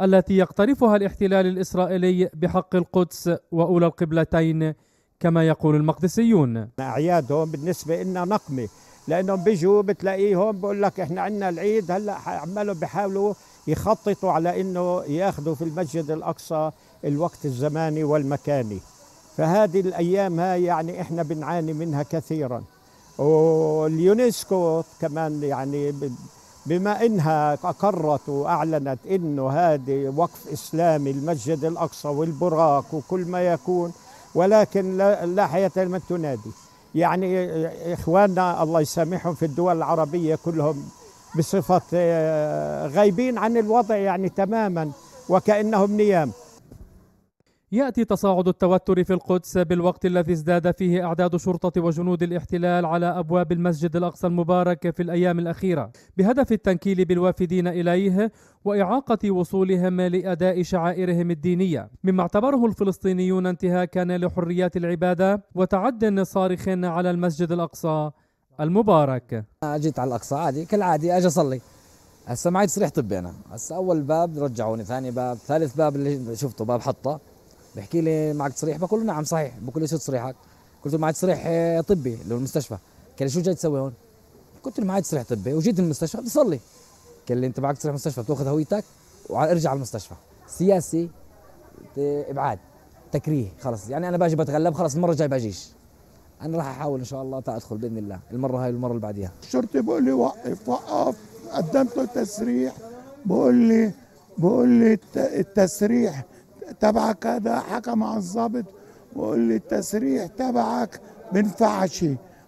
التي يقترفها الاحتلال الإسرائيلي بحق القدس وأولى القبلتين كما يقول المقدسيون أعيادهم بالنسبة لنا نقمة لأنهم بيجوا بتلاقيهم بقول لك إحنا عندنا العيد هلأ عمالهم بيحاولوا يخططوا على إنه ياخذوا في المسجد الأقصى الوقت الزماني والمكاني فهذه الأيام هاي يعني إحنا بنعاني منها كثيرا واليونسكو كمان يعني بما انها اقرت واعلنت انه هذه وقف اسلامي المسجد الاقصى والبراق وكل ما يكون ولكن لا حياه لمن تنادي يعني اخواننا الله يسامحهم في الدول العربيه كلهم بصفه آه، غايبين عن الوضع يعني تماما وكانهم نيام يأتي تصاعد التوتر في القدس بالوقت الذي ازداد فيه أعداد شرطة وجنود الاحتلال على أبواب المسجد الأقصى المبارك في الأيام الأخيرة بهدف التنكيل بالوافدين إليه وإعاقة وصولهم لأداء شعائرهم الدينية مما اعتبره الفلسطينيون انتهاكا لحريات العبادة وتعد صارخ على المسجد الأقصى المبارك جيت على الأقصى عادي كالعادي أجي أصلي هسه معي تصريح طبي أنا هسه أول باب رجعوني ثاني باب ثالث باب اللي شفته باب حطة بحكي لي معك تصريح بقول له نعم صحيح بقول لي شو تصريحك قلت له معي تصريح آه، طبي للمستشفى قال لي شو جاي تسوي هون قلت له معي تصريح طبي وجيت المستشفى بدي قال لي انت معك تصريح مستشفى بتاخذ هويتك وارجع على المستشفى سياسي ابعاد تكريه خلص يعني انا باجي بتغلب خلص المره الجايه باجيش انا راح احاول ان شاء الله ادخل باذن الله المره هاي والمره اللي بعديها الشرطي بقول لي وقف وقف قدمت له تسريح بقول لي بقول لي التسريح تبعك هذا حكى مع الضابط وقال لي التسريح تبعك بنفعش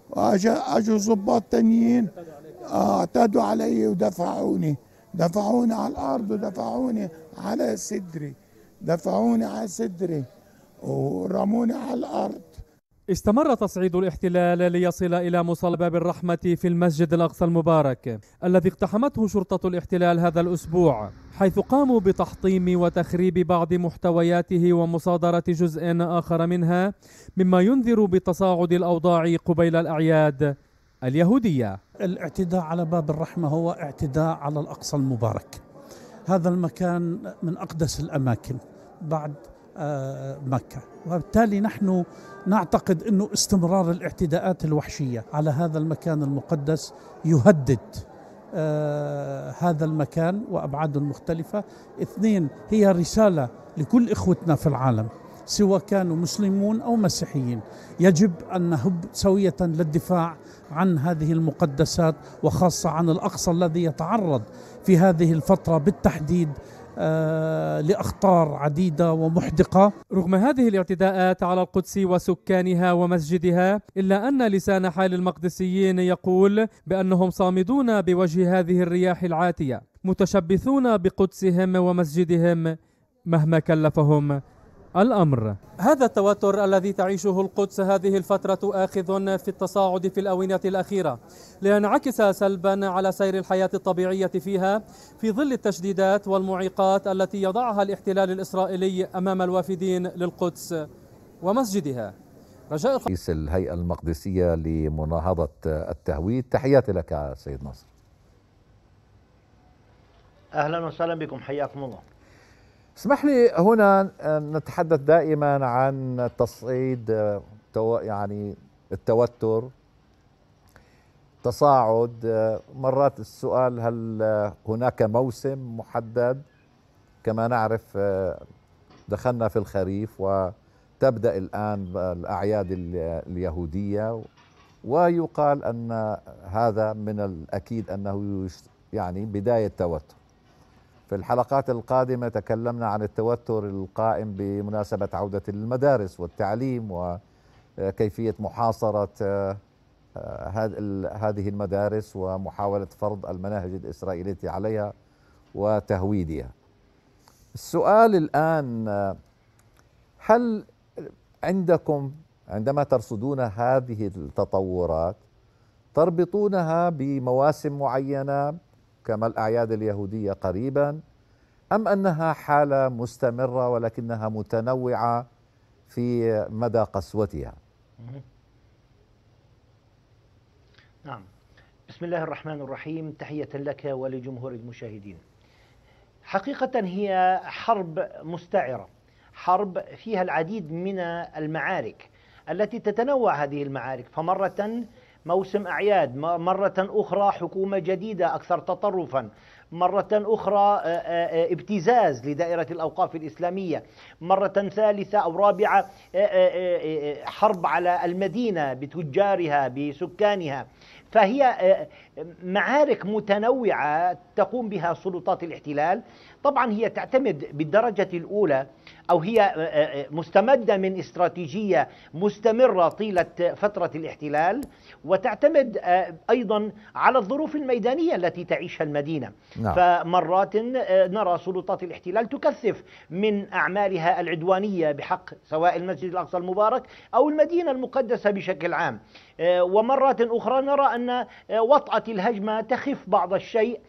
واجوا ضباط تانيين اعتدوا علي ودفعوني دفعوني على الارض ودفعوني على صدري دفعوني على صدري ورموني على الارض استمر تصعيد الاحتلال ليصل إلى مصل باب الرحمة في المسجد الأقصى المبارك الذي اقتحمته شرطة الاحتلال هذا الأسبوع حيث قاموا بتحطيم وتخريب بعض محتوياته ومصادرة جزء آخر منها مما ينذر بتصاعد الأوضاع قبيل الأعياد اليهودية الاعتداء على باب الرحمة هو اعتداء على الأقصى المبارك هذا المكان من أقدس الأماكن بعد آه، مكة وبالتالي نحن نعتقد أنه استمرار الاعتداءات الوحشية على هذا المكان المقدس يهدد آه، هذا المكان وأبعاده المختلفة اثنين هي رسالة لكل إخوتنا في العالم سواء كانوا مسلمون او مسيحيين يجب ان نهب سويه للدفاع عن هذه المقدسات وخاصه عن الاقصى الذي يتعرض في هذه الفتره بالتحديد آه، لأخطار عديدة ومحدقة رغم هذه الاعتداءات على القدس وسكانها ومسجدها إلا أن لسان حال المقدسيين يقول بأنهم صامدون بوجه هذه الرياح العاتية متشبثون بقدسهم ومسجدهم مهما كلفهم الأمر هذا التوتر الذي تعيشه القدس هذه الفترة آخذ في التصاعد في الأونة الأخيرة لينعكس سلبا على سير الحياة الطبيعية فيها في ظل التشديدات والمعيقات التي يضعها الاحتلال الإسرائيلي أمام الوافدين للقدس ومسجدها رجاء رئيس الهيئة المقدسية لمناهضة التهويد تحياتي لك سيد نصر أهلا وسهلا بكم حياكم الله اسمح لي هنا آه، نتحدث دائما عن التصعيد آه، يعني التوتر تصاعد آه، مرات السؤال هل هناك موسم محدد كما نعرف دخلنا في الخريف وتبدا الان الاعياد اليهوديه ويقال ان هذا من الاكيد انه يعني بدايه توتر في الحلقات القادمة تكلمنا عن التوتر القائم بمناسبة عودة المدارس والتعليم وكيفية محاصرة آه، هذه المدارس ومحاولة فرض المناهج الإسرائيلية عليها وتهويدها السؤال الآن هل عندكم عندما ترصدون هذه التطورات تربطونها بمواسم معينة كما الأعياد اليهودية قريبا أم أنها حالة مستمرة ولكنها متنوعة في مدى قسوتها نعم بسم الله الرحمن الرحيم تحية لك ولجمهور المشاهدين حقيقة هي حرب مستعرة حرب فيها العديد من المعارك التي تتنوع هذه المعارك فمرة موسم أعياد مرة أخرى حكومة جديدة أكثر تطرفا مرة أخرى ابتزاز لدائرة الأوقاف الإسلامية مرة ثالثة أو رابعة حرب على المدينة بتجارها بسكانها فهي معارك متنوعة تقوم بها سلطات الاحتلال طبعا هي تعتمد بالدرجة الأولى أو هي آه، آه، مستمدة من استراتيجية مستمرة طيلة فترة الاحتلال وتعتمد آه، أيضا على الظروف الميدانية التي تعيشها المدينة نعم. فمرات نرى سلطات الاحتلال تكثف من أعمالها العدوانية بحق سواء المسجد الأقصى المبارك أو المدينة المقدسة بشكل عام ومرات أخرى نرى أن وطأة الهجمة تخف بعض الشيء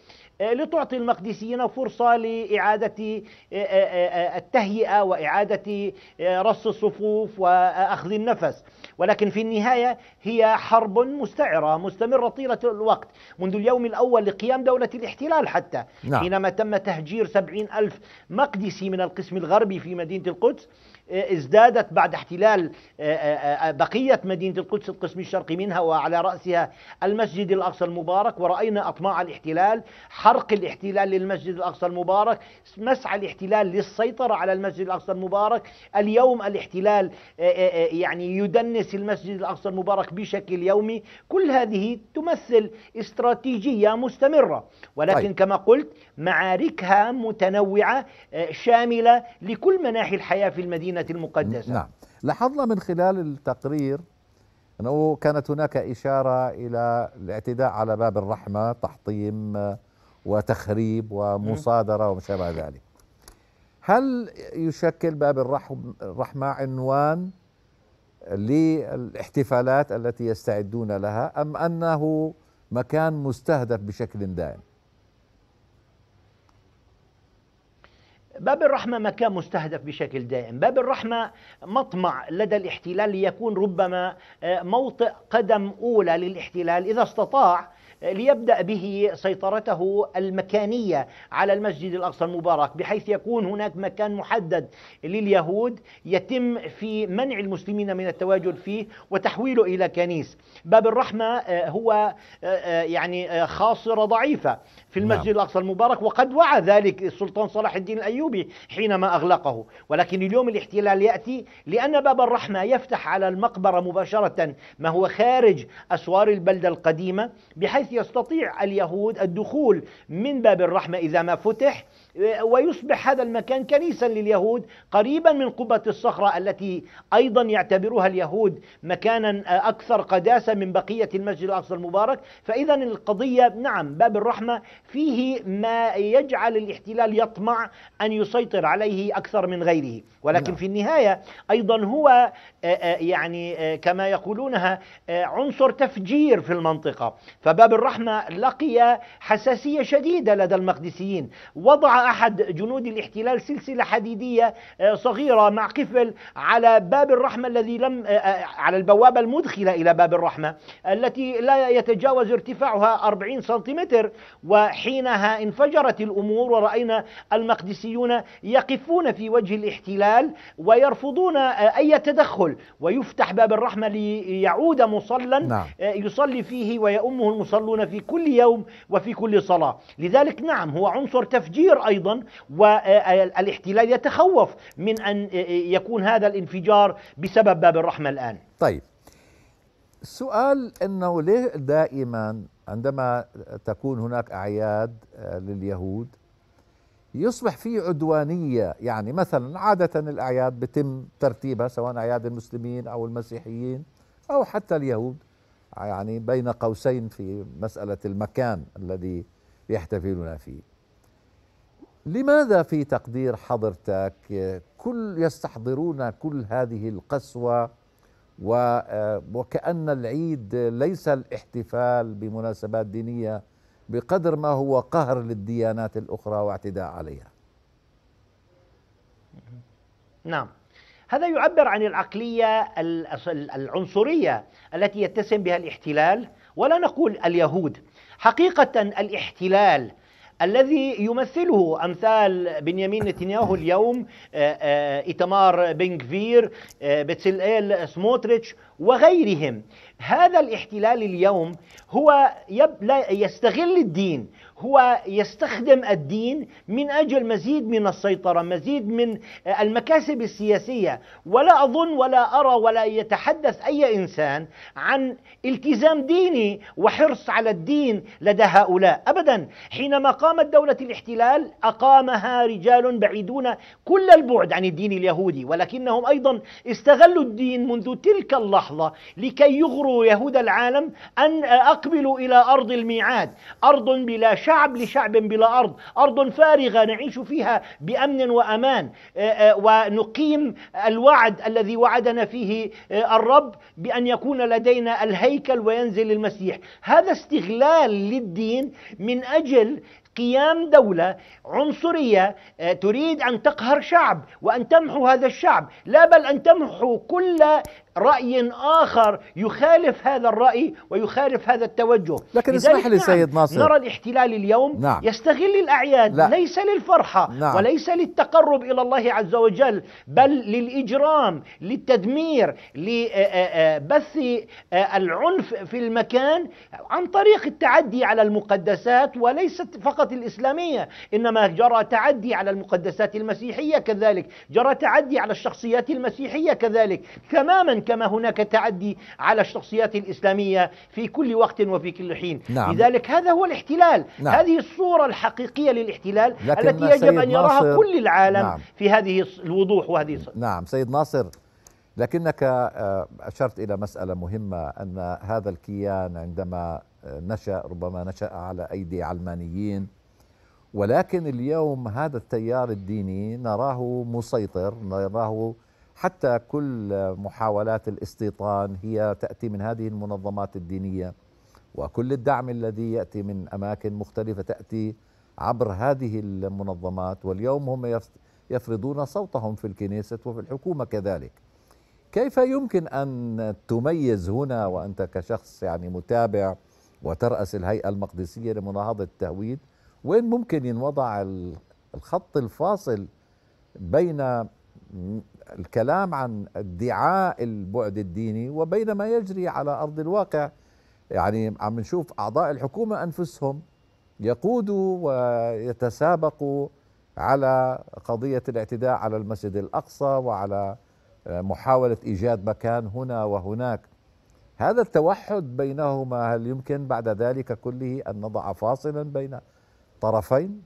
آه، لتعطي المقدسيين فرصة لإعادة آه، آه، التهيئة وإعادة رص الصفوف وأخذ النفس ولكن في النهاية هي حرب مستعرة مستمرة طيلة الوقت منذ اليوم الأول لقيام دولة الاحتلال حتى نعم. حينما تم تهجير سبعين ألف مقدسي من القسم الغربي في مدينة القدس ازدادت بعد احتلال آه، آه، آه، بقية مدينة القدس القسم الشرقي منها وعلى رأسها المسجد الأقصى المبارك ورأينا أطماع الاحتلال حرق الاحتلال للمسجد الأقصى المبارك مسعى الاحتلال للسيطرة على المسجد الأقصى المبارك اليوم الاحتلال يعني يدنس المسجد الأقصى المبارك بشكل يومي كل هذه تمثل استراتيجية مستمرة ولكن طيب. كما قلت معاركها متنوعة آه، شاملة لكل مناحي الحياة في المدينة المقدسة نعم لاحظنا من خلال التقرير أنه كانت هناك إشارة إلى الاعتداء على باب الرحمة تحطيم آه، وتخريب ومصادرة وما شابه ذلك هل يشكل باب الرحمة عنوان للاحتفالات التي يستعدون لها أم أنه مكان مستهدف بشكل دائم باب الرحمة مكان مستهدف بشكل دائم باب الرحمة مطمع لدى الاحتلال ليكون ربما آه، موطئ قدم أولى للاحتلال إذا استطاع ليبدأ به سيطرته المكانية على المسجد الأقصى المبارك بحيث يكون هناك مكان محدد لليهود يتم في منع المسلمين من التواجد فيه وتحويله إلى كنيس باب الرحمة آه، هو آه، آه، يعني خاصرة ضعيفة في نعم. المسجد الأقصى المبارك وقد وعى ذلك السلطان صلاح الدين الأيوبي حينما أغلقه ولكن اليوم الاحتلال يأتي لأن باب الرحمة يفتح على المقبرة مباشرة ما هو خارج أسوار البلدة القديمة بحيث بحيث يستطيع اليهود الدخول من باب الرحمة إذا ما فتح ويصبح هذا المكان كنيسا لليهود قريبا من قبة الصخرة التي أيضا يعتبرها اليهود مكانا أكثر قداسة من بقية المسجد الأقصى المبارك فإذا القضية نعم باب الرحمة فيه ما يجعل الاحتلال يطمع أن يسيطر عليه أكثر من غيره ولكن نعم. في النهاية أيضا هو آه، آه، يعني آه، كما يقولونها عنصر تفجير في المنطقة فباب الرحمة لقي حساسية شديدة لدى المقدسيين وضع أحد جنود الاحتلال سلسلة حديدية آه، صغيرة مع قفل على باب الرحمة الذي لم آه، آه، على البوابة المدخلة إلى باب الرحمة التي لا يتجاوز ارتفاعها 40 سنتيمتر وحينها انفجرت الأمور ورأينا المقدسيون يقفون في وجه الاحتلال ويرفضون أي تدخل ويفتح باب الرحمة ليعود مصلا نعم. يصلي فيه ويؤمه المصلون في كل يوم وفي كل صلاة لذلك نعم هو عنصر تفجير أيضا أيضا والاحتلال يتخوف من أن يكون هذا الانفجار بسبب باب الرحمة الآن طيب السؤال أنه ليه دائما عندما تكون هناك أعياد آه، لليهود يصبح في عدوانية يعني مثلا عادة الأعياد بتم ترتيبها سواء أعياد المسلمين أو المسيحيين أو حتى اليهود يعني بين قوسين في مسألة المكان الذي يحتفلون فيه لماذا في تقدير حضرتك كل يستحضرون كل هذه القسوه آه، وكأن العيد ليس الاحتفال بمناسبات دينية بقدر ما هو قهر للديانات الأخرى واعتداء عليها نعم هذا يعبر عن العقلية العنصرية التي يتسم بها الاحتلال ولا نقول اليهود حقيقة الاحتلال الذي يمثله أمثال بنيامين نتنياهو اليوم آه، آه، ايتمار بنكفير آه، بتسلئيل سموتريتش وغيرهم هذا الاحتلال اليوم هو يب لا يستغل الدين هو يستخدم الدين من اجل مزيد من السيطره، مزيد من آه، المكاسب السياسيه، ولا اظن ولا ارى ولا يتحدث اي انسان عن التزام ديني وحرص على الدين لدى هؤلاء، ابدا، حينما قامت دوله الاحتلال اقامها رجال بعيدون كل البعد عن الدين اليهودي، ولكنهم ايضا استغلوا الدين منذ تلك اللحظه لكي يغروا يأمر يهود العالم أن أقبلوا إلى أرض الميعاد أرض بلا شعب لشعب بلا أرض أرض فارغة نعيش فيها بأمن وأمان أه، أه، ونقيم الوعد الذي وعدنا فيه أه، الرب بأن يكون لدينا الهيكل وينزل المسيح هذا استغلال للدين من أجل قيام دولة عنصرية تريد أن تقهر شعب وأن تمحو هذا الشعب لا بل أن تمحو كل رأي آخر يخالف هذا الرأي ويخالف هذا التوجه لكن اسمح لي نعم سيد ناصر نرى الاحتلال اليوم نعم يستغل الأعياد لا ليس للفرحة نعم وليس للتقرب إلى الله عز وجل بل للإجرام للتدمير لبث العنف في المكان عن طريق التعدي على المقدسات وليست فقط الإسلامية إنما جرى تعدي على المقدسات المسيحية كذلك جرى تعدي على الشخصيات المسيحية كذلك تماما كما هناك تعدي على الشخصيات الإسلامية في كل وقت وفي كل حين نعم. لذلك هذا هو الاحتلال نعم. هذه الصورة الحقيقية للاحتلال التي يجب أن يراها ناصر كل العالم نعم. في هذه الوضوح وهذه الصورة. نعم سيد ناصر لكنك آه، أشرت إلى مسألة مهمة أن هذا الكيان عندما آه، نشأ ربما نشأ على أيدي علمانيين ولكن اليوم هذا التيار الديني نراه مسيطر نراه حتى كل محاولات الاستيطان هي تأتي من هذه المنظمات الدينية وكل الدعم الذي يأتي من أماكن مختلفة تأتي عبر هذه المنظمات واليوم هم يفرضون صوتهم في الكنيسة وفي الحكومة كذلك كيف يمكن أن تميز هنا وأنت كشخص يعني متابع وترأس الهيئة المقدسية لمناهضة التهويد وين ممكن ينوضع الخط الفاصل بين الكلام عن ادعاء البعد الديني وبين ما يجري على أرض الواقع يعني عم نشوف أعضاء الحكومة أنفسهم يقودوا ويتسابقوا على قضية الاعتداء على المسجد الأقصى وعلى محاولة إيجاد مكان هنا وهناك هذا التوحد بينهما هل يمكن بعد ذلك كله أن نضع فاصلا بين طرفين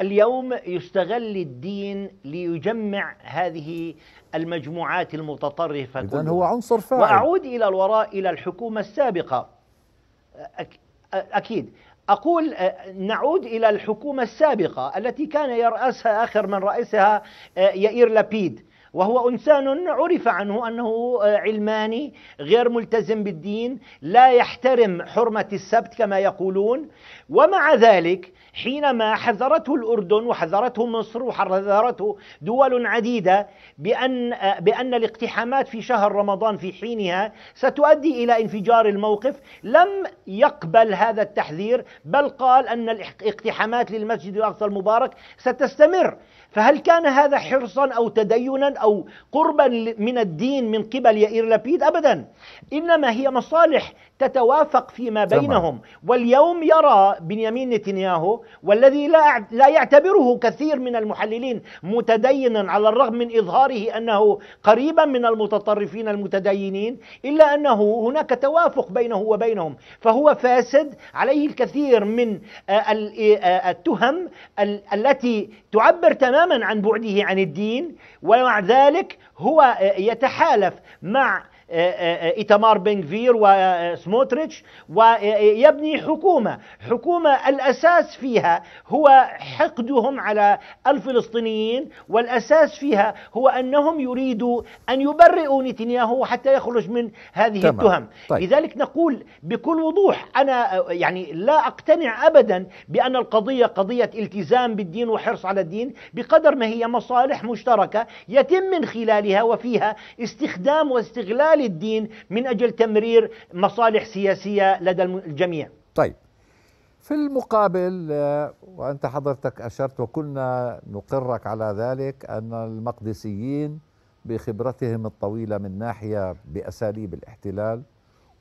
اليوم يستغل الدين ليجمع هذه المجموعات المتطرفة إذن هو عنصر فاعل وأعود إلى الوراء إلى الحكومة السابقة أكيد أقول نعود إلى الحكومة السابقة التي كان يرأسها آخر من رئيسها يئير لبيد وهو إنسان عرف عنه أنه علماني غير ملتزم بالدين لا يحترم حرمة السبت كما يقولون ومع ذلك حينما حذرته الأردن وحذرته مصر وحذرته دول عديدة بأن, بأن الاقتحامات في شهر رمضان في حينها ستؤدي إلى انفجار الموقف لم يقبل هذا التحذير بل قال أن الاقتحامات للمسجد الأقصى المبارك ستستمر فهل كان هذا حرصا أو تدينا أو قربا من الدين من قبل يائير لبيد أبدا إنما هي مصالح تتوافق فيما بينهم واليوم يرى بنيامين نتنياهو والذي لا لا يعتبره كثير من المحللين متدينا على الرغم من اظهاره انه قريبا من المتطرفين المتدينين الا انه هناك توافق بينه وبينهم فهو فاسد عليه الكثير من آه، آه، آه، التهم التي تعبر تماما عن بعده عن الدين ومع ذلك هو يتحالف مع آه، آه، آه، إيتمار بنغفير وسموتريتش ويبني حكومة حكومة الأساس فيها هو حقدهم على الفلسطينيين والأساس فيها هو أنهم يريدوا أن يبرئوا نتنياهو حتى يخرج من هذه تمام. التهم طيب. لذلك نقول بكل وضوح أنا يعني لا أقتنع أبدا بأن القضية قضية التزام بالدين وحرص على الدين بقدر ما هي مصالح مشتركة يتم من خلالها وفيها استخدام واستغلال خلال الدين من أجل تمرير مصالح سياسية لدى الجميع طيب في المقابل آه، وأنت حضرتك أشرت وكنا نقرك على ذلك أن المقدسيين بخبرتهم الطويلة من ناحية بأساليب الاحتلال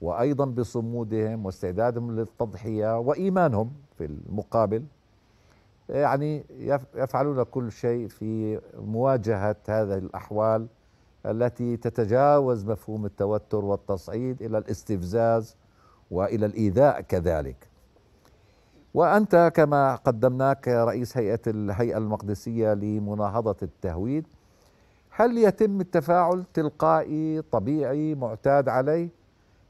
وأيضا بصمودهم واستعدادهم للتضحية وإيمانهم في المقابل آه، يعني يفعلون كل شيء في مواجهة هذه الأحوال التي تتجاوز مفهوم التوتر والتصعيد الى الاستفزاز والى الايذاء كذلك. وانت كما قدمناك رئيس هيئه الهيئه المقدسيه لمناهضه التهويد هل يتم التفاعل تلقائي طبيعي معتاد عليه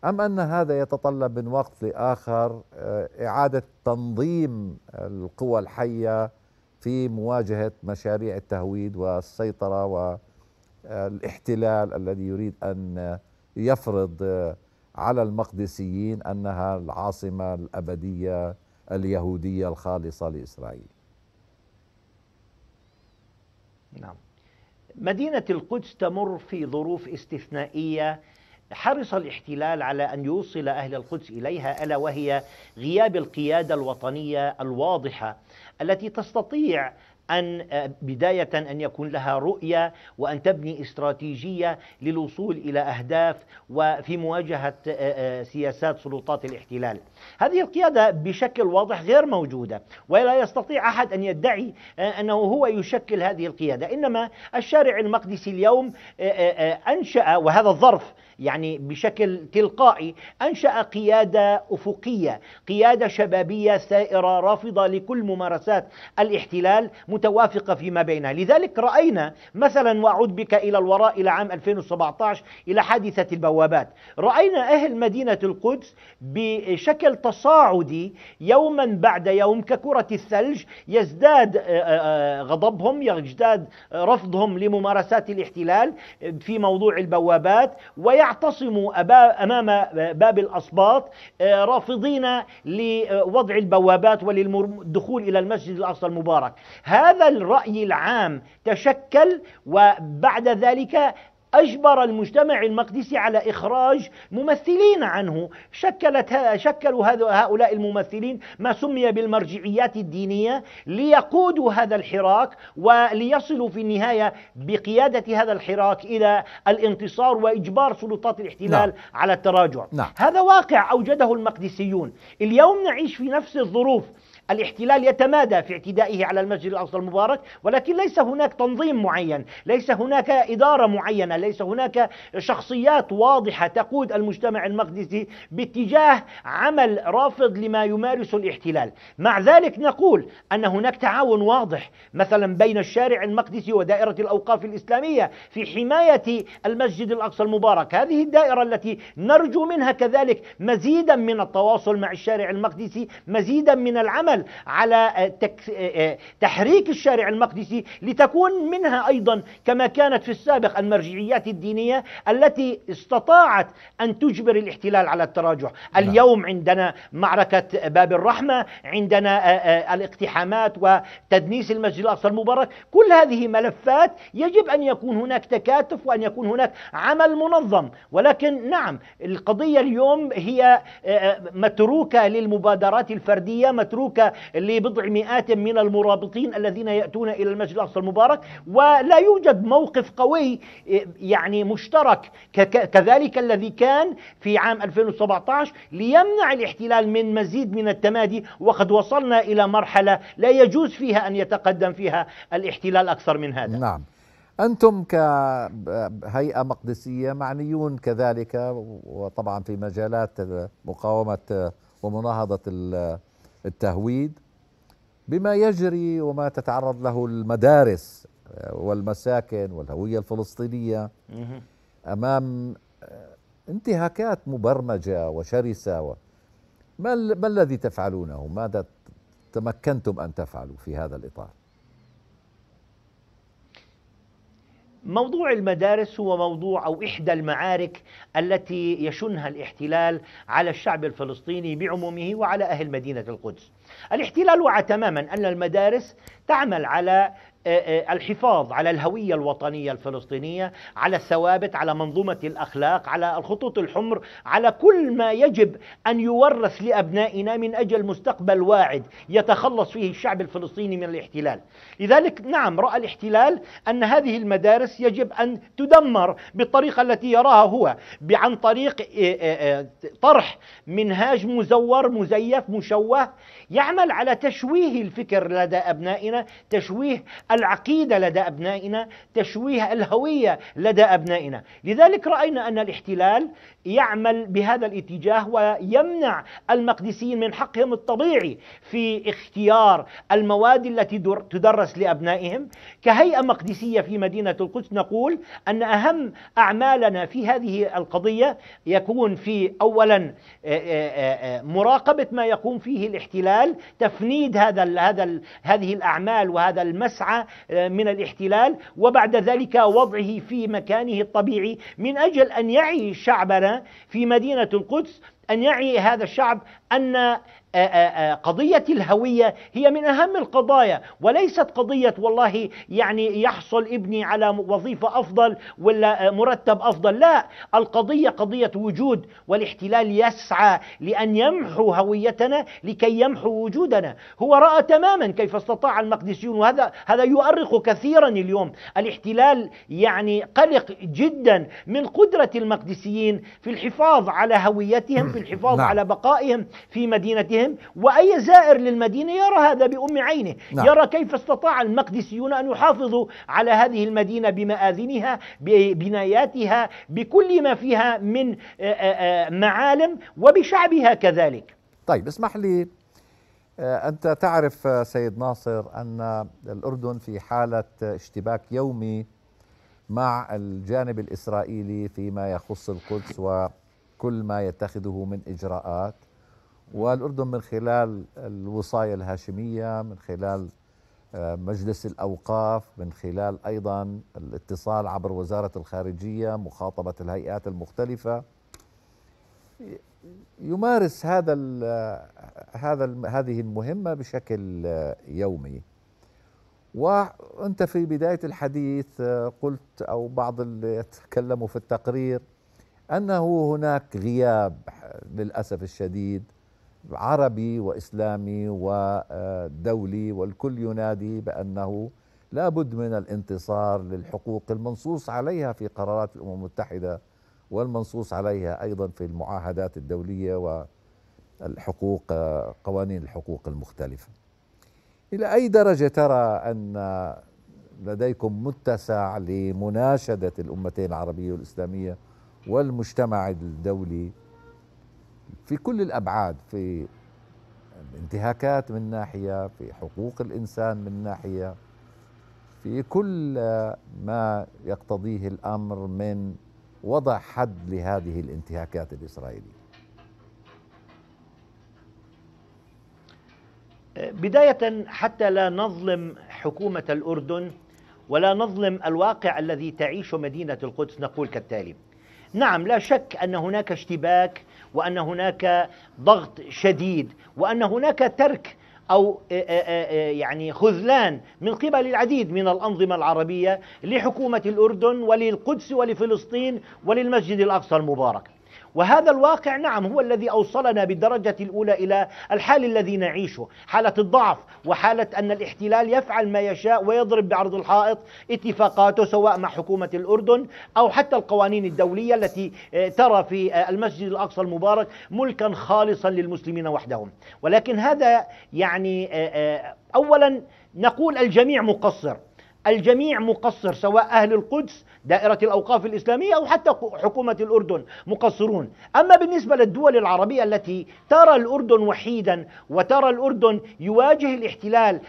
ام ان هذا يتطلب من وقت لاخر آه، اعاده تنظيم القوى الحيه في مواجهه مشاريع التهويد والسيطره الاحتلال الذي يريد ان يفرض على المقدسيين انها العاصمه الابديه اليهوديه الخالصه لاسرائيل. نعم. مدينه القدس تمر في ظروف استثنائيه حرص الاحتلال على ان يوصل اهل القدس اليها الا وهي غياب القياده الوطنيه الواضحه التي تستطيع أن آه، بداية أن يكون لها رؤية وأن تبني استراتيجية للوصول إلى أهداف وفي مواجهة آه، آه، سياسات سلطات الاحتلال هذه القيادة بشكل واضح غير موجودة ولا يستطيع أحد أن يدعي أنه هو يشكل هذه القيادة إنما الشارع المقدسي اليوم أنشأ وهذا الظرف يعني بشكل تلقائي أنشأ قيادة أفقية قيادة شبابية ثائرة رافضة لكل ممارسات الاحتلال متوافقة فيما بينها لذلك رأينا مثلا وأعود بك إلى الوراء إلى عام 2017 إلى حادثة البوابات رأينا أهل مدينة القدس بشكل تصاعدي يوما بعد يوم ككرة الثلج يزداد آه، آه، آه، غضبهم يزداد رفضهم لممارسات الاحتلال في موضوع البوابات ويعتصموا أمام باب الأصباط رافضين لوضع البوابات وللدخول إلى المسجد الأقصى المبارك هذا هذا الرأي العام تشكل وبعد ذلك أجبر المجتمع المقدسي على إخراج ممثلين عنه شكلت شكلوا هؤلاء الممثلين ما سمي بالمرجعيات الدينية ليقودوا هذا الحراك وليصلوا في النهاية بقيادة هذا الحراك إلى الانتصار وإجبار سلطات الاحتلال نعم. على التراجع لا. نعم. هذا واقع أوجده المقدسيون اليوم نعيش في نفس الظروف الاحتلال يتمادى في اعتدائه على المسجد الأقصى المبارك ولكن ليس هناك تنظيم معين ليس هناك إدارة معينة ليس هناك شخصيات واضحة تقود المجتمع المقدسي باتجاه عمل رافض لما يمارس الاحتلال مع ذلك نقول أن هناك تعاون واضح مثلا بين الشارع المقدسي ودائرة الأوقاف الإسلامية في حماية المسجد الأقصى المبارك هذه الدائرة التي نرجو منها كذلك مزيدا من التواصل مع الشارع المقدسي مزيدا من العمل العمل على آه، آه، آه، تحريك الشارع المقدسي لتكون منها أيضا كما كانت في السابق المرجعيات الدينية التي استطاعت أن تجبر الاحتلال على التراجع نعم. اليوم عندنا معركة باب الرحمة عندنا الاقتحامات وتدنيس المسجد الأقصى المبارك كل هذه ملفات يجب أن يكون هناك تكاتف وأن يكون هناك عمل منظم ولكن نعم القضية اليوم هي متروكة للمبادرات الفردية متروكة لبضع مئات من المرابطين الذين يأتون إلى المسجد الأقصى المبارك ولا يوجد موقف قوي يعني مشترك كذلك الذي كان في عام 2017 ليمنع الاحتلال من مزيد من التمادي وقد وصلنا إلى مرحلة لا يجوز فيها أن يتقدم فيها الاحتلال أكثر من هذا نعم أنتم كهيئة مقدسية معنيون كذلك وطبعا في مجالات مقاومة ومناهضة التهويد بما يجري وما تتعرض له المدارس آه، والمساكن والهوية الفلسطينية أمام آه، انتهاكات مبرمجة وشرسة و ما, ما الذي تفعلونه ماذا تمكنتم أن تفعلوا في هذا الإطار موضوع المدارس هو موضوع أو إحدى المعارك التي يشنها الاحتلال على الشعب الفلسطيني بعمومه وعلى أهل مدينة القدس الاحتلال وعى تماما أن المدارس تعمل على آه، آه، الحفاظ على الهوية الوطنية الفلسطينية على الثوابت على منظومة الأخلاق على الخطوط الحمر على كل ما يجب أن يورث لأبنائنا من أجل مستقبل واعد يتخلص فيه الشعب الفلسطيني من الاحتلال لذلك نعم رأى الاحتلال أن هذه المدارس يجب أن تدمر بالطريقة التي يراها هو عن طريق آه، طرح منهاج مزور مزيف مشوه يعمل على تشويه الفكر لدى أبنائنا تشويه العقيدة لدى أبنائنا تشويه الهوية لدى أبنائنا لذلك رأينا أن الاحتلال يعمل بهذا الاتجاه ويمنع المقدسيين من حقهم الطبيعي في اختيار المواد التي تدرس لأبنائهم كهيئة مقدسية في مدينة القدس نقول أن أهم أعمالنا في هذه القضية يكون في أولا آه، آه، آه، مراقبة ما يقوم فيه الاحتلال تفنيد هذا هذا هذه الأعمال وهذا المسعى آه، من الاحتلال وبعد ذلك وضعه في مكانه الطبيعي من أجل أن يعي شعبنا في مدينة القدس أن يعي هذا الشعب أن آه، آه، آه، قضية الهوية هي من أهم القضايا وليست قضية والله يعني يحصل ابني على وظيفة أفضل ولا مرتب أفضل لا القضية قضية وجود والاحتلال يسعى لأن يمحو هويتنا لكي يمحو وجودنا هو رأى تماما كيف استطاع المقدسيون وهذا هذا يؤرق كثيرا اليوم الاحتلال يعني قلق جدا من قدرة المقدسيين في الحفاظ على هويتهم في الحفاظ نعم. على بقائهم في مدينتهم المسلم وأي زائر للمدينة يرى هذا بأم عينه نعم. يرى كيف استطاع المقدسيون أن يحافظوا على هذه المدينة بمآذنها ببناياتها بكل ما فيها من آه، آه، آه، معالم وبشعبها كذلك طيب اسمح لي أنت تعرف سيد ناصر أن الأردن في حالة اشتباك يومي مع الجانب الإسرائيلي فيما يخص القدس وكل ما يتخذه من إجراءات والاردن من خلال الوصايه الهاشميه من خلال آه، مجلس الاوقاف من خلال ايضا الاتصال عبر وزاره الخارجيه مخاطبه الهيئات المختلفه يمارس هذا آه، هذا هذه المهمه بشكل آه، يومي وانت في بدايه الحديث قلت او بعض اللي تكلموا في التقرير انه هناك غياب للاسف الشديد عربي واسلامي ودولي والكل ينادي بانه لا بد من الانتصار للحقوق المنصوص عليها في قرارات الامم المتحده والمنصوص عليها ايضا في المعاهدات الدوليه والحقوق قوانين الحقوق المختلفه. الى اي درجه ترى ان لديكم متسع لمناشده الامتين العربيه والاسلاميه والمجتمع الدولي في كل الابعاد في الانتهاكات من ناحيه في حقوق الانسان من ناحيه في كل ما يقتضيه الامر من وضع حد لهذه الانتهاكات الاسرائيليه بدايه حتى لا نظلم حكومه الاردن ولا نظلم الواقع الذي تعيشه مدينه القدس نقول كالتالي نعم لا شك ان هناك اشتباك وأن هناك ضغط شديد وأن هناك ترك أو يعني خذلان من قبل العديد من الأنظمة العربية لحكومة الأردن وللقدس ولفلسطين وللمسجد الأقصى المبارك وهذا الواقع نعم هو الذي أوصلنا بالدرجة الأولى إلى الحال الذي نعيشه حالة الضعف وحالة أن الاحتلال يفعل ما يشاء ويضرب بعرض الحائط اتفاقاته سواء مع حكومة الأردن أو حتى القوانين الدولية التي آه، ترى في آه، المسجد الأقصى المبارك ملكا خالصا للمسلمين وحدهم ولكن هذا يعني آه، أولا نقول الجميع مقصر الجميع مقصر سواء أهل القدس دائرة الأوقاف الإسلامية أو حتى حكومة الأردن مقصرون أما بالنسبة للدول العربية التي ترى الأردن وحيدا وترى الأردن يواجه الاحتلال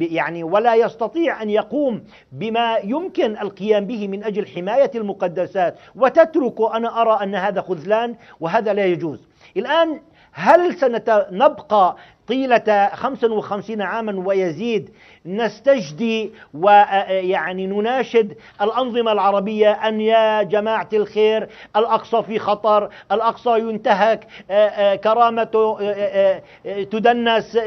يعني ولا يستطيع أن يقوم بما يمكن القيام به من أجل حماية المقدسات وتترك أنا أرى أن هذا خذلان وهذا لا يجوز الآن هل سنبقى طيلة 55 عاما ويزيد نستجدي ويعني آه، آه، نناشد الأنظمة العربية أن يا جماعة الخير الأقصى في خطر الأقصى ينتهك كرامته تدنس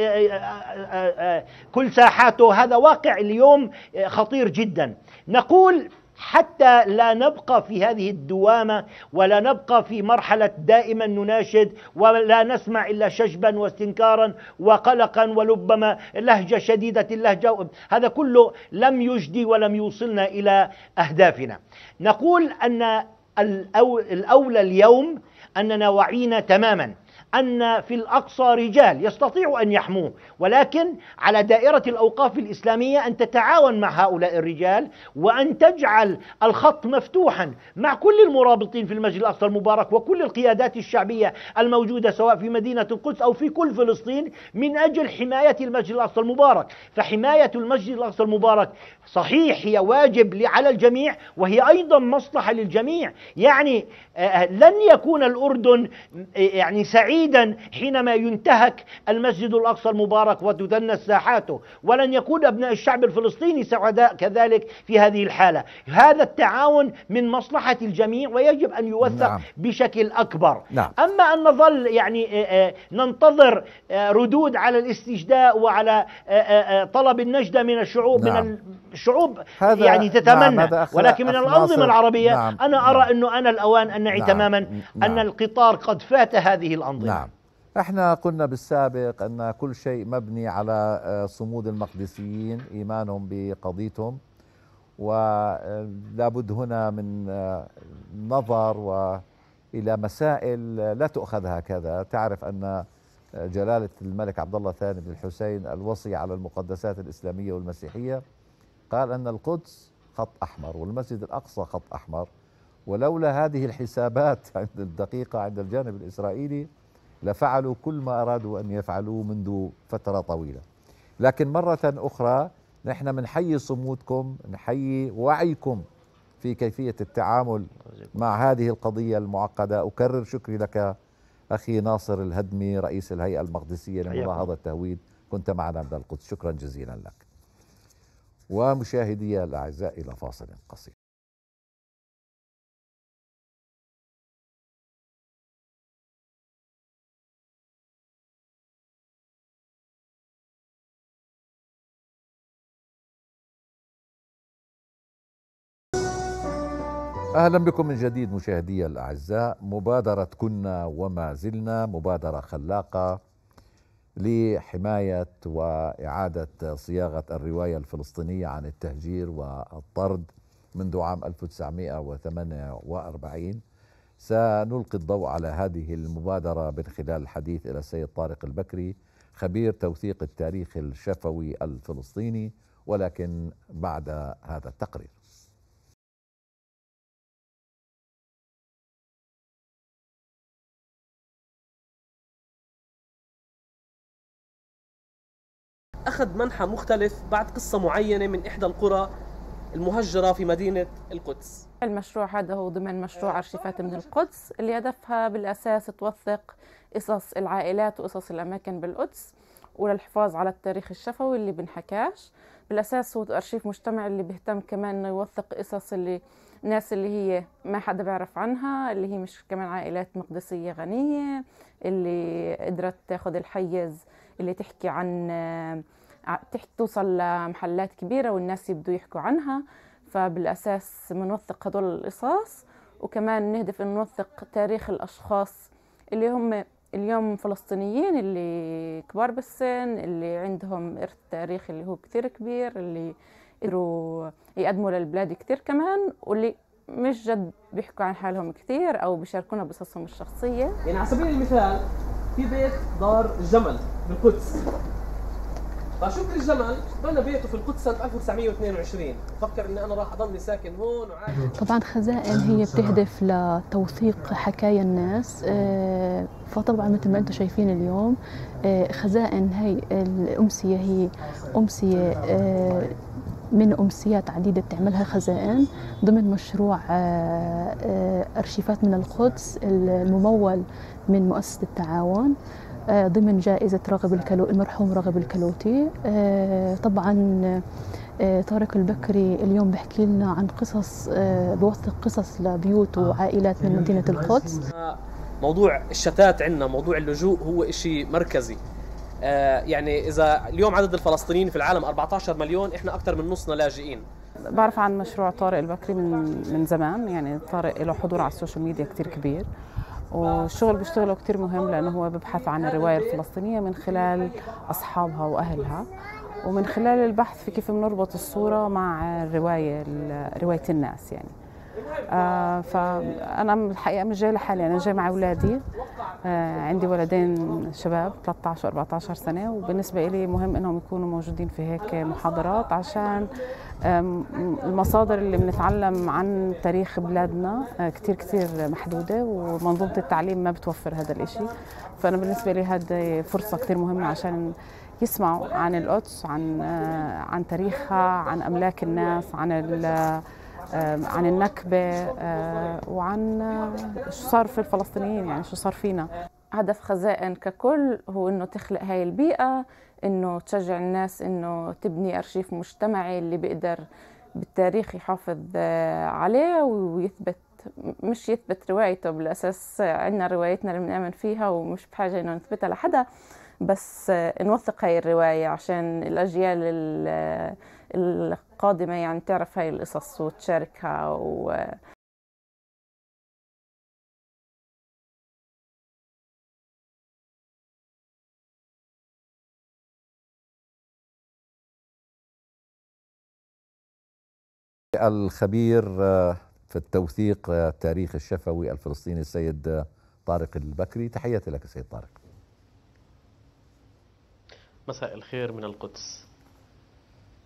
كل ساحاته هذا واقع اليوم خطير جدا نقول حتى لا نبقى في هذه الدوامة ولا نبقى في مرحلة دائما نناشد ولا نسمع إلا شجبا واستنكارا وقلقا ولبما لهجة شديدة اللهجة هذا كله لم يجدي ولم يوصلنا إلى أهدافنا نقول أن الأولى اليوم أننا وعينا تماما أن في الأقصى رجال يستطيع أن يحموه ولكن على دائرة الأوقاف الإسلامية أن تتعاون مع هؤلاء الرجال وأن تجعل الخط مفتوحا مع كل المرابطين في المسجد الأقصى المبارك وكل القيادات الشعبية الموجودة سواء في مدينة القدس أو في كل فلسطين من أجل حماية المسجد الأقصى المبارك فحماية المسجد الأقصى المبارك صحيح هي واجب على الجميع وهي أيضا مصلحة للجميع يعني آه، لن يكون الأردن آه، يعني سعيد بعيدا حينما ينتهك المسجد الأقصى المبارك وتدنس ساحاته ولن يكون أبناء الشعب الفلسطيني سعداء كذلك في هذه الحالة هذا التعاون من مصلحة الجميع ويجب أن يوثق نعم. بشكل أكبر نعم. أما أن نظل يعني آه، آه، ننتظر آه، ردود على الاستجداء وعلى طلب النجدة من الشعوب نعم. من الشعوب هذا يعني نعم، تتمنى نعم ولكن من الأنظمة العربية نعم. أنا أرى نعم. أنه أنا الأوان أن نعي نعم. تماما نعم. أن القطار قد فات هذه الأنظمة نعم احنا قلنا بالسابق ان كل شيء مبني على آه، صمود المقدسيين ايمانهم بقضيتهم ولابد آه، هنا من آه، نظر والى مسائل لا تؤخذ هكذا تعرف ان جلاله الملك عبد الله الثاني بن الحسين الوصي على المقدسات الاسلاميه والمسيحيه قال ان القدس خط احمر والمسجد الاقصى خط احمر ولولا هذه الحسابات عند الدقيقه عند الجانب الاسرائيلي لفعلوا كل ما أرادوا أن يفعلوه منذ فترة طويلة لكن مرة أخرى نحن بنحيي صمودكم نحيي وعيكم في كيفية التعامل مع هذه القضية المعقدة أكرر شكري لك أخي ناصر الهدمي رئيس الهيئة المقدسية لملاحظة التهويد كنت معنا من القدس شكرا جزيلا لك ومشاهدي الأعزاء إلى فاصل قصير أهلا بكم من جديد مشاهدي الأعزاء مبادرة كنا وما زلنا مبادرة خلاقة لحماية وإعادة صياغة الرواية الفلسطينية عن التهجير والطرد منذ عام 1948 سنلقي الضوء على هذه المبادرة من خلال الحديث إلى السيد طارق البكري خبير توثيق التاريخ الشفوي الفلسطيني ولكن بعد هذا التقرير أخذ منحى مختلف بعد قصة معينة من إحدى القرى المهجرة في مدينة القدس المشروع هذا هو ضمن مشروع أرشيفات من القدس اللي هدفها بالأساس توثق قصص العائلات وقصص الأماكن بالقدس وللحفاظ على التاريخ الشفوي اللي بنحكاش بالأساس هو أرشيف مجتمع اللي بيهتم كمان إنه يوثق قصص اللي الناس اللي هي ما حدا بيعرف عنها اللي هي مش كمان عائلات مقدسية غنية اللي قدرت تاخد الحيز اللي تحكي عن آه، توصل لمحلات كبيرة والناس يبدوا يحكوا عنها فبالأساس منوثق هدول القصص وكمان نهدف أن نوثق تاريخ الأشخاص اللي هم اليوم فلسطينيين اللي كبار بالسن اللي عندهم إرث تاريخي اللي هو كثير كبير اللي قدروا يقدموا للبلاد كثير كمان واللي مش جد بيحكوا عن حالهم كثير أو بيشاركونا بقصصهم الشخصية يعني على سبيل المثال في بيت دار الجمل بالقدس فشكر الجمل بنى بيته في القدس سنة 1922 فكر اني انا راح اضلني ساكن هون وعايش طبعا خزائن هي بتهدف لتوثيق حكايا الناس آه، فطبعا مثل ما انتم شايفين اليوم آه، خزائن هي الامسيه هي امسيه آه، من أمسيات عديدة بتعملها خزائن ضمن مشروع آه، آه، أرشيفات من القدس الممول من مؤسسة التعاون آه، ضمن جائزة راغب الكلو المرحوم راغب الكلوتي طبعا طارق البكري اليوم بحكي لنا عن قصص بوثق قصص لبيوت وعائلات من مدينة القدس موضوع الشتات عندنا موضوع اللجوء هو شيء مركزي آه، يعني اذا اليوم عدد الفلسطينيين في العالم 14 مليون احنا اكثر من نصنا لاجئين بعرف عن مشروع طارق البكري من من زمان يعني طارق له حضور على السوشيال ميديا كثير كبير والشغل بيشتغله كثير مهم لانه هو ببحث عن الروايه الفلسطينيه من خلال اصحابها واهلها ومن خلال البحث في كيف بنربط الصوره مع الروايه روايه الناس يعني آه، فانا الحقيقه مش جايه لحالي انا جايه مع اولادي آه، عندي ولدين شباب 13 14 سنه وبالنسبه لي مهم انهم يكونوا موجودين في هيك محاضرات عشان المصادر اللي بنتعلم عن تاريخ بلادنا آه، كتير كتير محدودة ومنظومة التعليم ما بتوفر هذا الإشي فأنا بالنسبة لي هذه فرصة كتير مهمة عشان يسمعوا عن القدس عن عن تاريخها عن أملاك الناس عن عن النكبة آه، وعن آه، شو صار في الفلسطينيين يعني شو صار فينا هدف خزائن ككل هو انه تخلق هاي البيئة انه تشجع الناس انه تبني ارشيف مجتمعي اللي بيقدر بالتاريخ يحافظ آه، عليه ويثبت مش يثبت روايته بالاساس عندنا روايتنا اللي بنآمن فيها ومش بحاجة انه نثبتها لحدا بس نوثق هاي الرواية عشان الأجيال القادمة يعني تعرف هاي القصص وتشاركها و... الخبير آه، في التوثيق التاريخ آه، الشفوي الفلسطيني السيد آه، طارق البكري تحياتي لك سيد طارق مساء الخير من القدس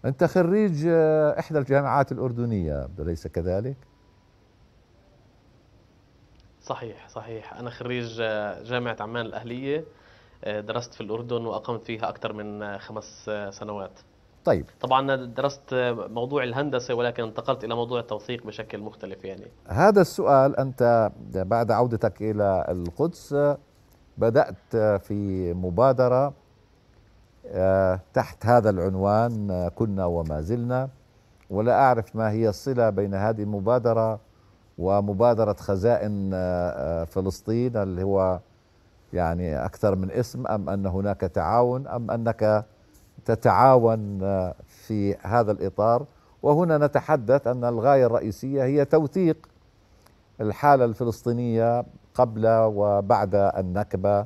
أنت خريج آه، إحدى الجامعات الأردنية أليس كذلك؟ صحيح صحيح أنا خريج آه، جامعة عمان الأهلية آه، درست في الأردن وأقمت فيها أكثر من خمس سنوات طيب طبعا درست موضوع الهندسة ولكن انتقلت إلى موضوع التوثيق بشكل مختلف يعني هذا السؤال أنت بعد عودتك إلى القدس بدأت في مبادرة آه، تحت هذا العنوان كنا وما زلنا ولا أعرف ما هي الصلة بين هذه المبادرة ومبادرة خزائن آه، آه، فلسطين اللي هو يعني أكثر من اسم أم أن هناك تعاون أم أنك تتعاون في هذا الإطار وهنا نتحدث أن الغاية الرئيسية هي توثيق الحالة الفلسطينية قبل وبعد النكبة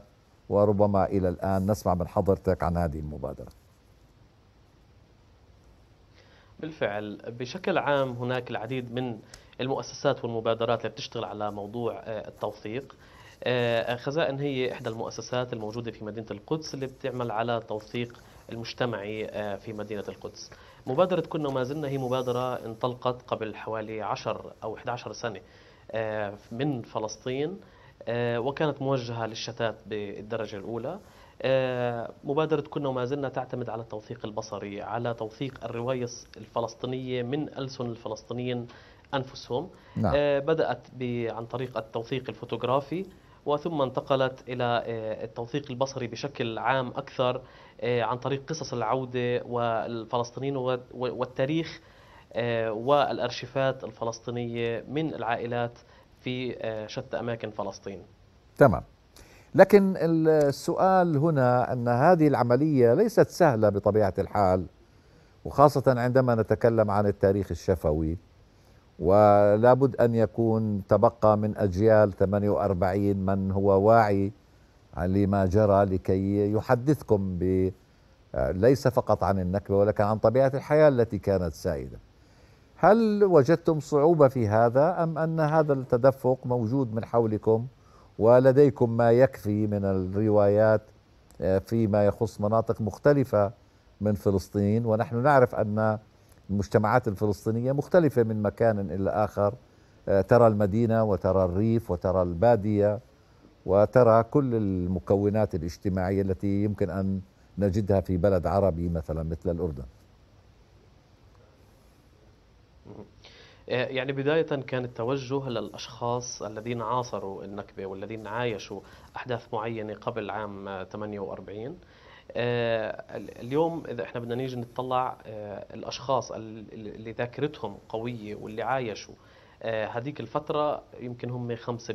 وربما إلى الآن نسمع من حضرتك عن هذه المبادرة بالفعل بشكل عام هناك العديد من المؤسسات والمبادرات اللي بتشتغل على موضوع آه، التوثيق آه، خزائن هي إحدى المؤسسات الموجودة في مدينة القدس اللي بتعمل على التوثيق المجتمعي آه، في مدينة القدس مبادرة كنا وما زلنا هي مبادرة انطلقت قبل حوالي 10 أو 11 سنة من فلسطين آه، وكانت موجهة للشتات بالدرجة الأولى آه، مبادرة كنا وما زلنا تعتمد على التوثيق البصري على توثيق الرواية الفلسطينية من ألسن الفلسطينيين أنفسهم نعم. آه، بدأت عن طريق التوثيق الفوتوغرافي وثم انتقلت إلى التوثيق البصري بشكل عام أكثر عن طريق قصص العودة والفلسطينيين والتاريخ والأرشيفات الفلسطينية من العائلات في آه، شتى أماكن فلسطين تمام لكن السؤال هنا أن هذه العملية ليست سهلة بطبيعة الحال وخاصة عندما نتكلم عن التاريخ الشفوي ولا بد أن يكون تبقى من أجيال 48 من هو واعي لما جرى لكي يحدثكم ب آه، ليس فقط عن النكبة ولكن عن طبيعة الحياة التي كانت سائدة هل وجدتم صعوبة في هذا أم أن هذا التدفق موجود من حولكم ولديكم ما يكفي من الروايات آه، فيما يخص مناطق مختلفة من فلسطين ونحن نعرف أن المجتمعات الفلسطينية مختلفة من مكان إلى آخر آه، ترى المدينة وترى الريف وترى البادية وترى كل المكونات الاجتماعية التي يمكن أن نجدها في بلد عربي مثلا مثل الأردن آه، يعني بداية كان التوجه للأشخاص الذين عاصروا النكبة والذين عايشوا أحداث معينة قبل عام 48 آه، اليوم إذا إحنا بدنا نيجي نتطلع آه، الأشخاص اللي ذاكرتهم قوية واللي عايشوا هذيك الفترة يمكن هم 5%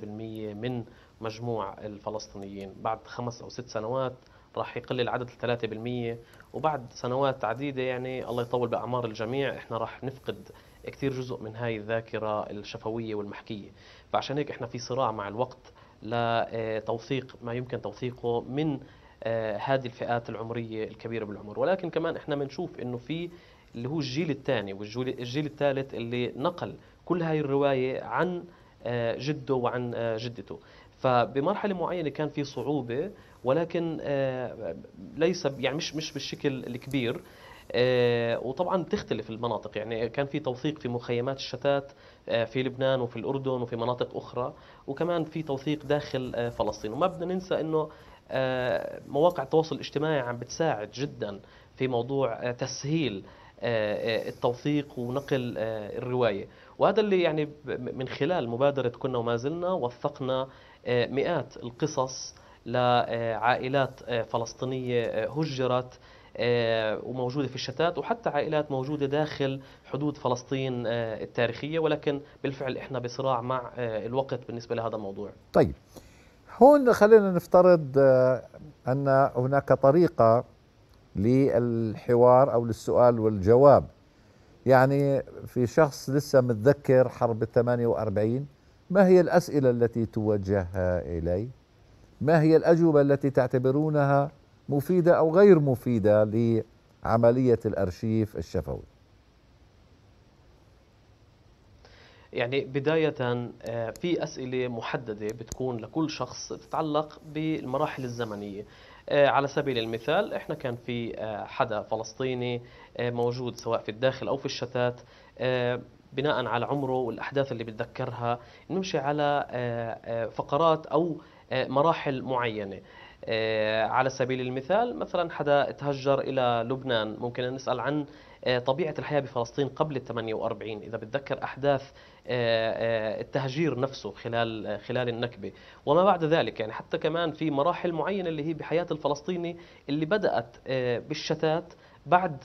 من مجموع الفلسطينيين بعد خمس أو ست سنوات راح يقل العدد ل 3% وبعد سنوات عديدة يعني الله يطول بأعمار الجميع إحنا راح نفقد كثير جزء من هاي الذاكرة الشفوية والمحكية فعشان هيك احنا في صراع مع الوقت لتوثيق ما يمكن توثيقه من آه، هذه الفئات العمرية الكبيرة بالعمر ولكن كمان احنا بنشوف انه في اللي هو الجيل الثاني والجيل الثالث اللي نقل كل هاي الرواية عن آه، جده وعن آه، جدته فبمرحلة معينة كان في صعوبة ولكن ليس يعني مش مش بالشكل الكبير آه، وطبعا بتختلف المناطق يعني كان في توثيق في مخيمات الشتات آه، في لبنان وفي الأردن وفي مناطق أخرى وكمان في توثيق داخل آه، فلسطين وما بدنا ننسى أنه مواقع التواصل الاجتماعي عم بتساعد جدا في موضوع تسهيل التوثيق ونقل الرواية وهذا اللي يعني من خلال مبادرة كنا وما زلنا وثقنا مئات القصص لعائلات فلسطينية هجرت آه، وموجودة في الشتات وحتى عائلات موجودة داخل حدود فلسطين آه، التاريخية ولكن بالفعل إحنا بصراع مع آه، الوقت بالنسبة لهذا الموضوع طيب هون خلينا نفترض أن هناك طريقة للحوار أو للسؤال والجواب يعني في شخص لسه متذكر حرب 48 ما هي الأسئلة التي توجه إليه ما هي الأجوبة التي تعتبرونها مفيدة أو غير مفيدة لعملية الأرشيف الشفوي يعني بداية آه، في أسئلة محددة بتكون لكل شخص تتعلق بالمراحل الزمنية آه، على سبيل المثال احنا كان في آه، حدا فلسطيني موجود سواء في الداخل أو في الشتات بناء على عمره والأحداث اللي بتذكرها نمشي على فقرات أو مراحل معينة آه، على سبيل المثال مثلا حدا تهجر إلى لبنان ممكن نسأل عن آه، طبيعة الحياة بفلسطين قبل ال 48 إذا بتذكر أحداث آه، التهجير نفسه خلال خلال النكبة وما بعد ذلك يعني حتى كمان في مراحل معينة اللي هي بحياة الفلسطيني اللي بدأت بالشتات بعد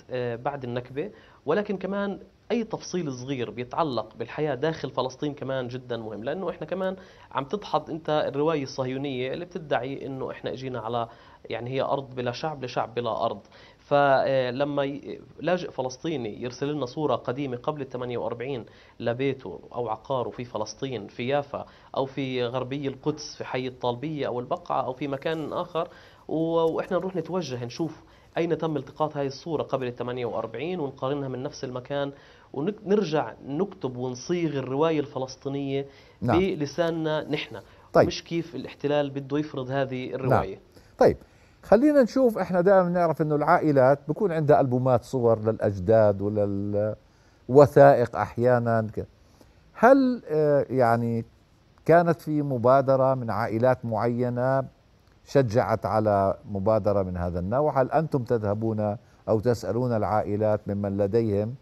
بعد النكبة ولكن كمان اي تفصيل صغير بيتعلق بالحياه داخل فلسطين كمان جدا مهم لانه احنا كمان عم تدحض انت الروايه الصهيونيه اللي بتدعي انه احنا اجينا على يعني هي ارض بلا شعب لشعب بلا ارض فلما آه، لاجئ فلسطيني يرسل لنا صوره قديمه قبل ال 48 لبيته او عقاره في فلسطين في يافا او في غربي القدس في حي الطالبيه او البقعه او في مكان اخر واحنا نروح نتوجه نشوف اين تم التقاط هذه الصوره قبل ال 48 ونقارنها من نفس المكان ونرجع نكتب ونصيغ الرواية الفلسطينية نعم. بلساننا نحن طيب. مش كيف الاحتلال بده يفرض هذه نعم. الرواية نعم. طيب خلينا نشوف احنا دائما نعرف انه العائلات بكون عندها ألبومات صور للأجداد وللوثائق أحيانا هل آه، يعني كانت في مبادرة من عائلات معينة شجعت على مبادرة من هذا النوع هل أنتم تذهبون أو تسألون العائلات ممن لديهم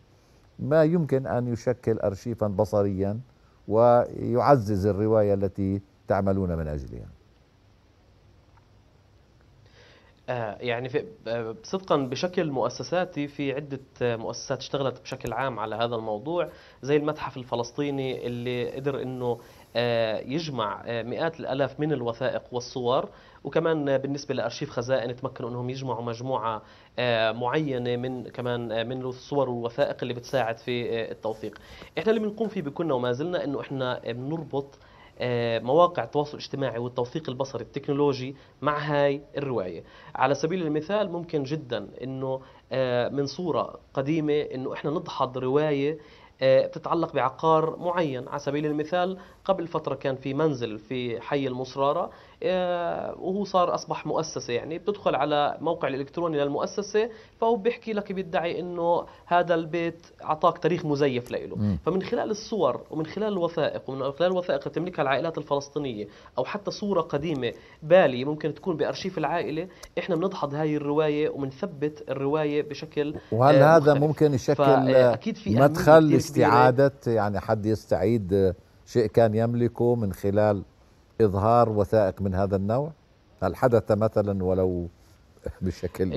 ما يمكن أن يشكل أرشيفا بصريا ويعزز الرواية التي تعملون من أجلها آه، يعني في آه، صدقا بشكل مؤسساتي في عدة مؤسسات اشتغلت بشكل عام على هذا الموضوع زي المتحف الفلسطيني اللي قدر انه آه، يجمع مئات الالاف من الوثائق والصور وكمان بالنسبه لارشيف خزائن تمكنوا انهم يجمعوا مجموعه آه، معينه من كمان آه، من الصور والوثائق اللي بتساعد في آه، التوثيق احنا اللي بنقوم فيه بكنا وما زلنا انه احنا بنربط مواقع التواصل الاجتماعي والتوثيق البصري التكنولوجي مع هاي الرواية على سبيل المثال ممكن جدا انه من صورة قديمة انه احنا نضحض رواية بتتعلق بعقار معين على سبيل المثال قبل فترة كان في منزل في حي المصرارة آه، وهو صار اصبح مؤسسه يعني بتدخل على موقع الالكتروني للمؤسسه فهو بيحكي لك بيدعي انه هذا البيت اعطاك تاريخ مزيف له فمن خلال الصور ومن خلال الوثائق ومن خلال الوثائق اللي بتملكها العائلات الفلسطينيه او حتى صوره قديمه بالي ممكن تكون بارشيف العائله احنا بنضحض هاي الروايه وبنثبت الروايه بشكل آه، وهل آه هذا ممكن يشكل أكيد في مدخل لاستعاده يعني حد يستعيد شيء كان يملكه من خلال إظهار وثائق من هذا النوع؟ هل حدث مثلا ولو بشكل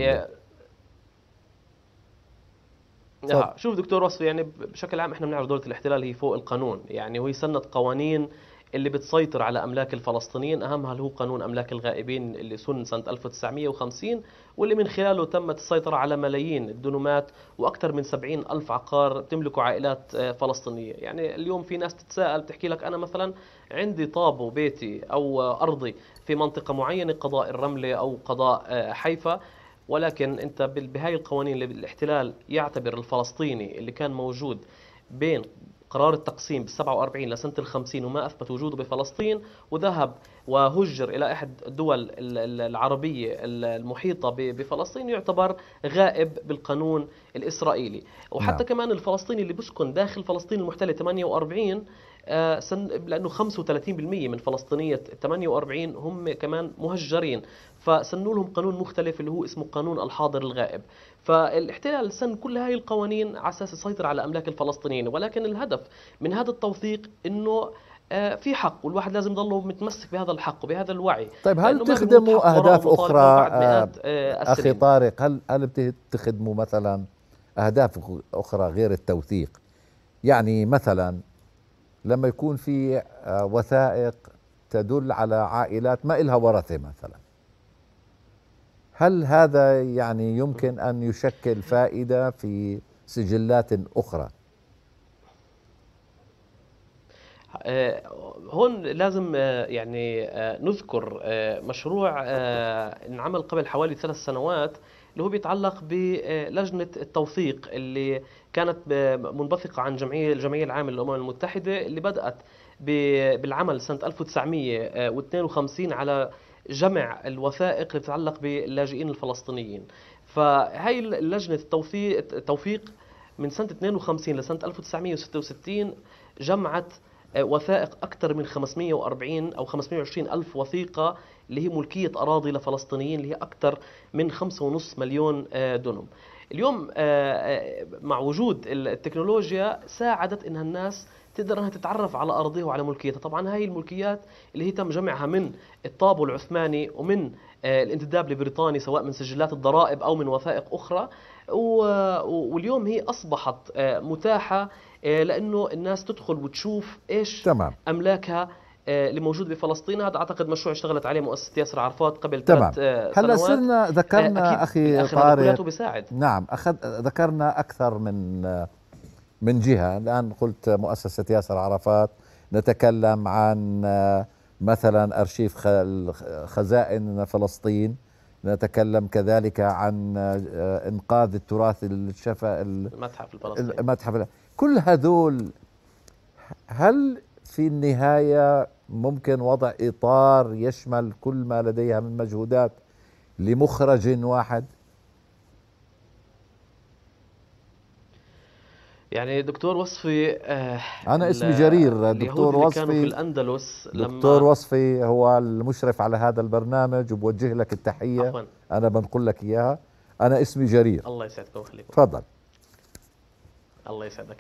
نعم. شوف دكتور وصفي يعني بشكل عام احنا بنعرف دوله الاحتلال هي فوق القانون يعني هو يسنط قوانين اللي بتسيطر على املاك الفلسطينيين اهمها اللي هو قانون املاك الغائبين اللي سن سنه 1950 واللي من خلاله تمت السيطره على ملايين الدنومات واكثر من 70 الف عقار بتملكه عائلات آه، فلسطينيه يعني اليوم في ناس تتساءل بتحكي لك انا مثلا عندي طابو بيتي او ارضي في منطقه معينه قضاء الرمله او قضاء آه، حيفا ولكن انت بهاي القوانين اللي الاحتلال يعتبر الفلسطيني اللي كان موجود بين قرار التقسيم بال 47 لسنة ال 50 وما أثبت وجوده بفلسطين وذهب وهجر إلى أحد الدول العربية المحيطة بفلسطين يعتبر غائب بالقانون الإسرائيلي نعم. وحتى كمان الفلسطيني اللي بسكن داخل فلسطين المحتلة 48 آه، لانه 35% من فلسطينيه 48 هم كمان مهجرين فسنوا لهم قانون مختلف اللي هو اسمه قانون الحاضر الغائب فالاحتلال سن كل هاي القوانين على اساس يسيطر على املاك الفلسطينيين ولكن الهدف من هذا التوثيق انه آه، في حق والواحد لازم يضله متمسك بهذا الحق وبهذا الوعي طيب هل تخدموا اهداف اخرى آه، آه، اخي طارق هل هل بتخدموا مثلا اهداف اخرى غير التوثيق يعني مثلا لما يكون في وثائق تدل على عائلات ما إلها ورثة مثلا هل هذا يعني يمكن أن يشكل فائدة في سجلات أخرى آه، هون لازم آه، يعني آه، نذكر مشروع انعمل قبل حوالي ثلاث سنوات اللي هو بيتعلق بلجنة التوثيق اللي كانت منبثقة عن جمعية الجمعية العامة للأمم المتحدة اللي بدأت بالعمل سنة 1952 على جمع الوثائق تتعلق باللاجئين الفلسطينيين فهي اللجنة التوثيق التوفيق من سنة 52 لسنة 1966 جمعت وثائق أكثر من 540 أو 520 ألف وثيقة اللي هي ملكية أراضي لفلسطينيين اللي هي أكثر من 5.5 مليون آه، دونم اليوم آه، آه، مع وجود التكنولوجيا ساعدت إنها الناس تقدر انها تتعرف على ارضه وعلى ملكيتها طبعا هاي الملكيات اللي هي تم جمعها من الطابو العثماني ومن آه، الانتداب لبريطاني سواء من سجلات الضرائب او من وثائق اخرى واليوم هي اصبحت آه، متاحه آه، لانه الناس تدخل وتشوف ايش تمام. املاكها اللي موجود بفلسطين هذا اعتقد مشروع اشتغلت عليه مؤسسه ياسر عرفات قبل تمام. ثلاث هلا صرنا ذكرنا اخي طارق نعم أخذ ذكرنا اكثر من من جهة الآن قلت مؤسسة ياسر عرفات نتكلم عن آه، مثلا أرشيف خزائن فلسطين نتكلم كذلك عن آه، إنقاذ التراث الشفا المتحف الفلسطيني المتحف كل هذول هل في النهاية ممكن وضع إطار يشمل كل ما لديها من مجهودات لمخرج واحد؟ يعني دكتور وصفي آه انا اسمي جرير دكتور وصفي كانوا في الاندلس دكتور لما وصفي هو المشرف على هذا البرنامج وبوجه لك التحيه عفواً. انا بنقول لك اياها انا اسمي جرير الله يسعدك ويخليك تفضل الله يسعدك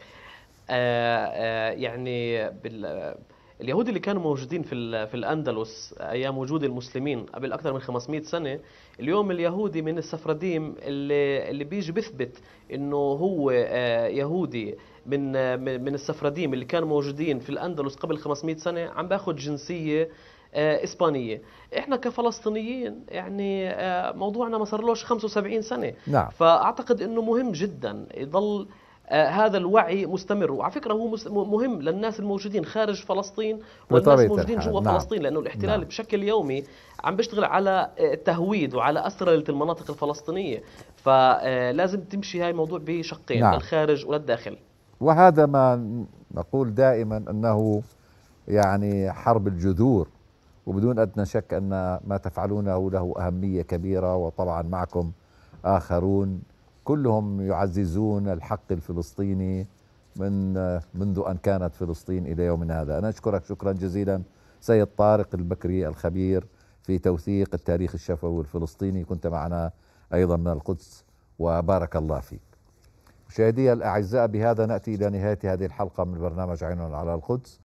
آه آه يعني بال اليهود اللي كانوا موجودين في في الاندلس ايام وجود المسلمين قبل اكثر من 500 سنه اليوم اليهودي من السفرديم اللي, اللي بيجي بيثبت انه هو آه، يهودي آه، من من السفرديم اللي كانوا موجودين في الاندلس قبل 500 سنه عم باخذ جنسيه آه، اسبانيه احنا كفلسطينيين يعني موضوعنا ما صار لهش 75 سنه نعم. فاعتقد انه مهم جدا يضل آه، هذا الوعي مستمر وعلى فكره هو مهم للناس الموجودين خارج فلسطين والناس الموجودين جوا نعم. فلسطين لانه الاحتلال نعم. بشكل يومي عم بيشتغل على آه، تهويد وعلى اسرله المناطق الفلسطينيه فلازم آه، تمشي هاي الموضوع بشقين نعم. للخارج وللداخل وهذا ما نقول دائما انه يعني حرب الجذور وبدون ادنى شك ان ما تفعلونه له اهميه كبيره وطبعا معكم اخرون كلهم يعززون الحق الفلسطيني من منذ أن كانت فلسطين إلى يومنا هذا أنا أشكرك شكرا جزيلا سيد طارق البكري الخبير في توثيق التاريخ الشفوي الفلسطيني كنت معنا أيضا من القدس وبارك الله فيك مشاهدي الأعزاء بهذا نأتي إلى نهاية هذه الحلقة من برنامج عين على القدس